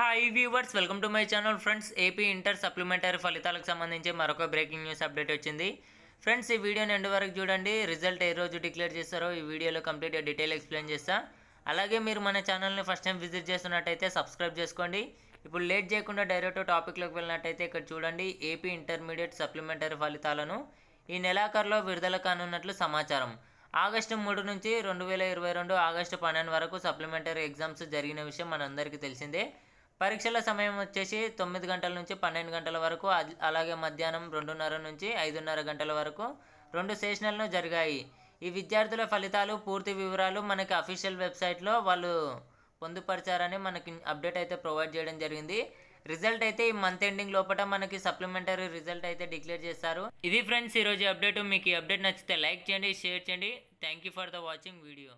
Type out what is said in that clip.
hi viewers welcome to my channel friends AP inter supplementary ఫలితాలకు సంబంధించి మరొక breaking news update వచ్చింది friends ఈ వీడియోని ఎండ్ వరకు చూడండి రిజల్ట్ ఏ రోజు డిక్లేర్ చేస్తారో ఈ వీడియోలో కంప్లీట్గా డీటెయిల్ ఎక్స్ప్లెయిన్ చేస్తా అలాగే మీరు మన ఛానల్ని ఫస్ట్ టైం విజిట్ చేస్తున్నట్టయితే సబ్స్క్రైబ్ చేసుకోండి ఇప్పుడు లేట్ చేయకుండా డైరెక్ట్ టాపిక్లోకి వెళ్ళినట్టయితే ఇక్కడ చూడండి ఏపీ ఇంటర్మీడియట్ సప్లిమెంటరీ ఫలితాలను ఈ నెలాఖరులో విడుదల కానున్నట్లు సమాచారం ఆగస్టు మూడు నుంచి రెండు వేల ఇరవై రెండు ఆగస్టు పన్నెండు వరకు సప్లిమెంటరీ ఎగ్జామ్స్ జరిగిన విషయం మనందరికీ తెలిసిందే పరీక్షల సమయం వచ్చేసి తొమ్మిది గంటల నుంచి పన్నెండు గంటల వరకు అలాగే మధ్యాహ్నం రెండున్నర నుంచి ఐదున్నర గంటల వరకు రెండు సెషన్లను జరిగాయి ఈ విద్యార్థుల ఫలితాలు పూర్తి వివరాలు మనకి అఫీషియల్ వెబ్సైట్లో వాళ్ళు పొందుపరిచారని మనకి అప్డేట్ అయితే ప్రొవైడ్ చేయడం జరిగింది రిజల్ట్ అయితే ఈ మంత్ ఎండింగ్ లోపల మనకి సప్లిమెంటరీ రిజల్ట్ అయితే డిక్లేర్ చేస్తారు ఇది ఫ్రెండ్స్ ఈరోజు అప్డేట్ మీకు ఈ అప్డేట్ నచ్చితే లైక్ చేయండి షేర్ చేయండి thank you for the watching video